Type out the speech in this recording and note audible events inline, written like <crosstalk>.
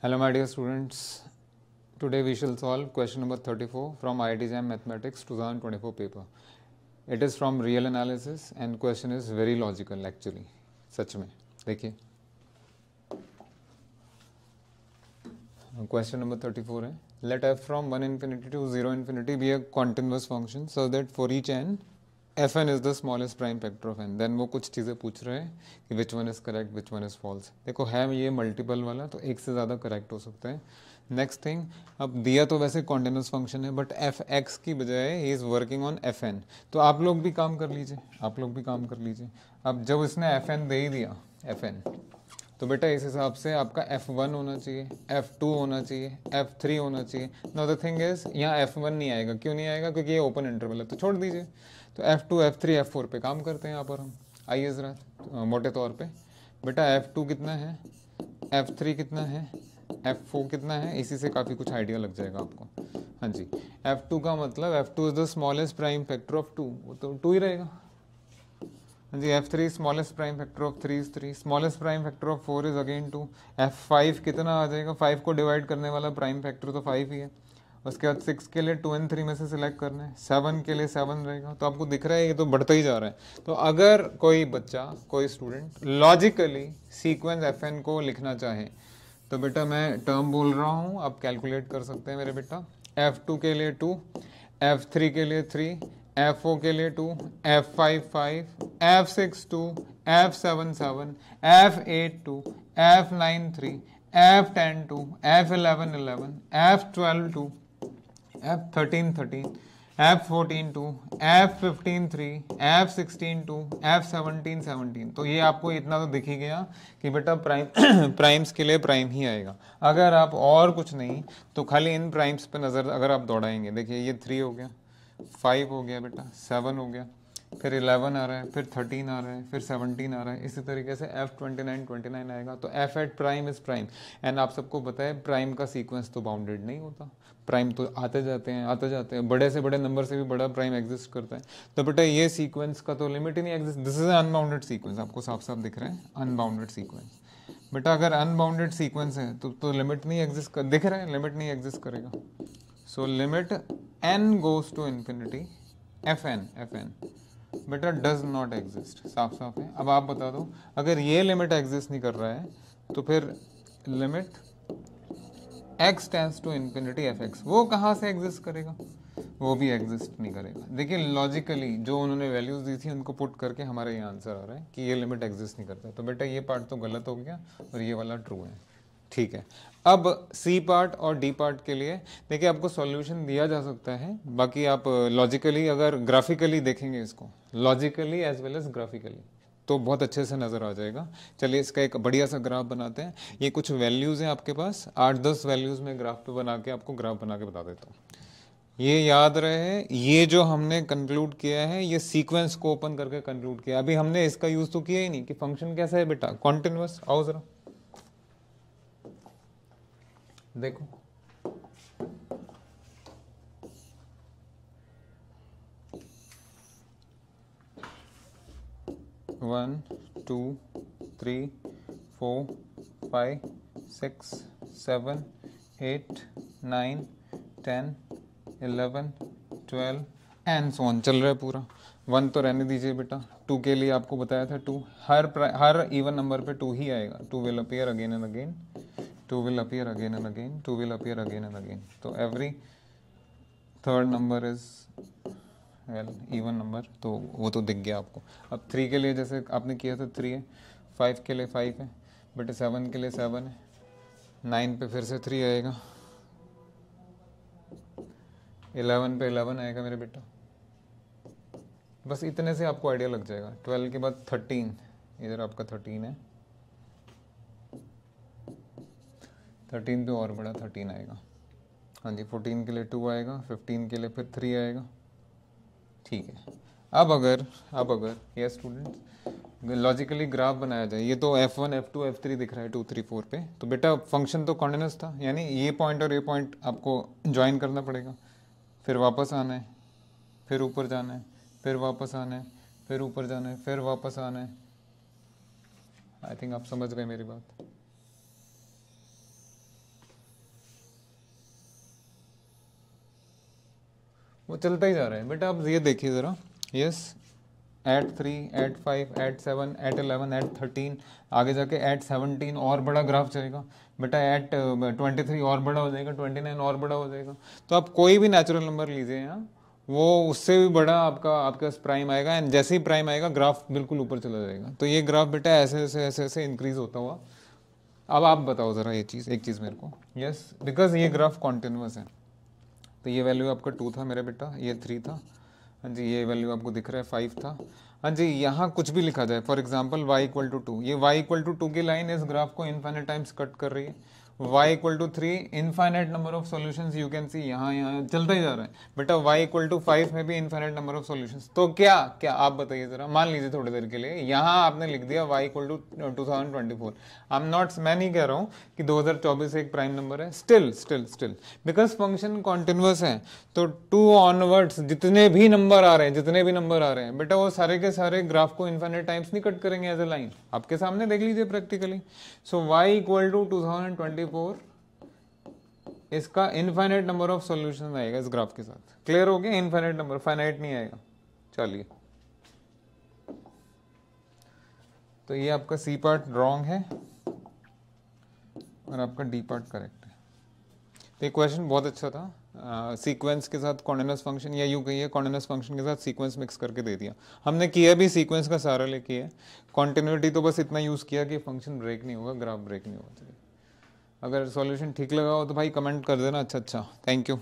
Hello my dear students, today we shall solve question number 34 from IIT JAM Mathematics 2024 paper. It is from real analysis and question is very logical actually, सच में देखिए question number thirty four है let F from one infinity to zero infinity be a continuous function so that for each N F N is the smallest prime factor of N then वो कुछ चीज़ें पूछ रहे हैं कि which one is correct which one is false देखो है ये मल्टीपल वाला तो एक से ज़्यादा करेक्ट हो सकता है नेक्स्ट थिंग अब दिया तो वैसे कॉन्टिन्यूस फंक्शन है बट एफ एक्स की बजाय ही is working on F N तो आप लोग भी काम कर लीजिए आप लोग भी काम कर लीजिए अब जब इसने एफ एन दे ही दिया एफ एन तो बेटा इस हिसाब से आपका F1 होना चाहिए F2 होना चाहिए F3 होना चाहिए नो द थिंग इज यहाँ F1 नहीं आएगा क्यों नहीं आएगा क्योंकि ये ओपन इंटरवल है तो छोड़ दीजिए तो F2 F3 F4 पे काम करते हैं यहाँ पर हम आइए ज़रा मोटे तौर पे बेटा F2 कितना है F3 कितना है F4 कितना है इसी से काफ़ी कुछ आइडिया लग जाएगा आपको हाँ जी F2 का मतलब F2 is the smallest prime factor of two वो तो टू ही रहेगा हाँ जी F three smallest prime factor of three is three smallest prime factor of four is again two F five कितना आ जाएगा फाइव को डिवाइड करने वाला प्राइम फैक्टर तो फाइव ही है उसके बाद सिक्स के लिए टू एंड थ्री में से सिलेक्ट करना है सेवन के लिए सेवन रहेगा तो आपको दिख रहा है ये तो बढ़ता ही जा रहा है तो अगर कोई बच्चा कोई student logically sequence F N को लिखना चाहे तो बेटा मैं टर्म बोल रहा हूँ आप कैलकुलेट कर सकते हैं मेरे बेटा एफ टू के लिए टू एफ थ्री के लिए थ्री एफ ओ के लिए two F five five F six two F seven seven F eight two F nine three F ten two F eleven eleven F twelve two F thirteen thirteen F fourteen two F fifteen three F sixteen two F seventeen seventeen तो ये आपको इतना तो दिख ही गया कि बेटा prime primes <coughs> के लिए प्राइम ही आएगा अगर आप और कुछ नहीं तो खाली इन प्राइम्स पे नज़र अगर आप दौड़ाएंगे देखिए ये थ्री हो गया फाइव हो गया बेटा सेवन हो गया फिर इलेवन आ रहा है फिर थर्टीन आ रहा है फिर सेवनटीन आ रहा है इसी तरीके से F twenty nine twenty nine आएगा तो F eight prime is prime and आप सबको बताए प्राइम का सीक्वेंस तो बाउंडेड नहीं होता प्राइम तो आते जाते हैं आते जाते हैं बड़े से बड़े नंबर से भी बड़ा प्राइम एग्जिस्ट करता है तो बेटा ये सीक्वेंस का तो लिमिट ही नहीं exist this is unbounded sequence आपको साफ साफ दिख रहा है अनबाउंडेड सीक्वेंस बेटा अगर अनबाउंडेड सीक्वेंस है तो तो लिमिट नहीं एग्जिस्ट कर दिख रहा है लिमिट नहीं एग्जिस्ट करेगा so limit N goes to infinity F N F N बेटा डज नॉट एग्जिस्ट साफ साफ है अब आप बता दो अगर ये लिमिट एग्जिस्ट नहीं कर रहा है तो फिर limit X tends to infinity F X वो कहाँ से एग्जिस्ट करेगा वो भी एग्जिस्ट नहीं करेगा देखिए लॉजिकली जो उन्होंने वैल्यूज़ दी थी उनको पुट करके हमारा ये आंसर आ रहा है कि ये लिमिट एग्जिस्ट नहीं करता तो बेटा ये पार्ट तो गलत हो गया और ये वाला ट्रू है ठीक है अब सी पार्ट और डी पार्ट के लिए देखिए आपको सॉल्यूशन दिया जा सकता है बाकी आप लॉजिकली अगर ग्राफिकली देखेंगे इसको logically as well as graphically तो बहुत अच्छे से नज़र आ जाएगा चलिए इसका एक बढ़िया सा ग्राफ बनाते हैं ये कुछ वैल्यूज़ हैं आपके पास आठ दस वैल्यूज़ में ग्राफ पे बना के आपको ग्राफ बना के बता देता हूँ ये याद रहे ये जो हमने कंक्लूड किया है ये सीक्वेंस को ओपन करके कंक्लूड किया अभी हमने इसका यूज़ तो किया ही नहीं कि फंक्शन कैसा है बेटा कॉन्टिन्यूस आओ ज़रा देखो one two three four five six seven eight nine ten eleven twelve and so on चल रहा है पूरा वन तो रहने दीजिए बेटा टू के लिए आपको बताया था टू हर हर इवन नंबर पे टू ही आएगा two will appear again and again two will appear again and again two will appear again and again तो every third number is well even number तो वो तो दिख गया आपको अब थ्री के लिए जैसे आपने किया था थ्री है फाइव के लिए फाइव है बट सेवन के लिए सेवन है नाइन पे फिर से थ्री आएगा इलेवन पे इलेवन आएगा मेरे बेटा बस इतने से आपको आइडिया लग जाएगा ट्वेल्व के बाद थर्टीन इधर आपका थर्टीन है थर्टीन पे और बड़ा थर्टीन आएगा हाँ जी फोर्टीन के लिए टू आएगा फिफ्टीन के लिए फिर थ्री आएगा ठीक है अब अगर अब अगर ये स्टूडेंट लॉजिकली ग्राफ बनाया जाए ये तो F one F two F three दिख रहा है टू थ्री फोर पे तो बेटा फंक्शन तो कॉन्टिन्यूस था यानी ये पॉइंट और ये पॉइंट आपको ज्वाइन करना पड़ेगा फिर वापस आना है फिर ऊपर जाना है फिर वापस आना है फिर ऊपर जाना है फिर वापस आना है आई थिंक आप समझ गए मेरी बात वो चलता ही जा रहा है बेटा आप ये देखिए ज़रा yes eight three eight five eight seven eight eleven eight thirteen आगे जाके एट सेवनटीन और बड़ा ग्राफ चलेगा बेटा एट ट्वेंटी थ्री और बड़ा हो जाएगा ट्वेंटी नाइन और बड़ा हो जाएगा तो आप कोई भी नेचुरल नंबर लीजिए यहाँ वो उससे भी बड़ा आपका आपके पास प्राइम आएगा एंड जैसे ही प्राइम आएगा ग्राफ बिल्कुल ऊपर चला जाएगा तो ये ग्राफ बेटा ऐसे ऐसे ऐसे ऐसे इंक्रीज होता हुआ अब आप बताओ ज़रा ये चीज़ एक चीज़ मेरे को यस yes, बिकॉज ये ग्राफ कॉन्टिन्यूस है तो ये वैल्यू आपका टू था मेरा बेटा ये थ्री था हाँ जी ये वैल्यू आपको दिख रहा है फाइव था हाँ जी यहाँ कुछ भी लिखा जाए for example Y equal to two ये वाई इक्वल टू टू की लाइन इस ग्राफ को इन्फाइनेट टाइम्स कट कर रही है y equal to three infinite number of solutions you can see यहाँ यहाँ चलता ही जा रहा है बेटा y इक्वल टू फाइव में भी इनफाइनाइट नंबर ऑफ सॉल्यूशंस तो क्या क्या आप बताइए जरा मान लीजिए थोड़ी देर के लिए यहाँ आपने लिख दिया y equal to two thousand twenty four I am not मैं नहीं कह रहा हूँ कि दो हज़ार चौबीस एक प्राइम नंबर है still still still because function continuous है तो टू ऑनवर्ड्स जितने भी नंबर आ रहे हैं जितने भी नंबर आ रहे हैं बेटा वो सारे के सारे ग्राफ को इन्फाइनेट टाइम्स नहीं कट करेंगे एज ए लाइन आपके सामने देख लीजिए practically so Y equal to two thousand twenty four इसका इनफाइनाइट नंबर ऑफ सॉल्यूशंस आएगा इस ग्राफ के साथ क्लियर हो गया इनफाइनाइट नंबर फाइनाइट नहीं आएगा चलिए तो ये आपका सी पार्ट रॉन्ग है और आपका डी पार्ट करेक्ट है तो ये क्वेश्चन बहुत अच्छा था सीक्वेंस uh, के साथ कॉन्डिनस फंक्शन या यू कहिए कॉन्डिनस फंक्शन के साथ सीक्वेंस मिक्स करके दे दिया हमने किया भी सीक्वेंस का सारा लेके है कॉन्टिन्यूटी तो बस इतना यूज़ किया कि फंक्शन ब्रेक नहीं होगा ग्राफ ब्रेक नहीं होगा अगर सॉल्यूशन ठीक लगा हो तो भाई कमेंट कर देना अच्छा अच्छा थैंक यू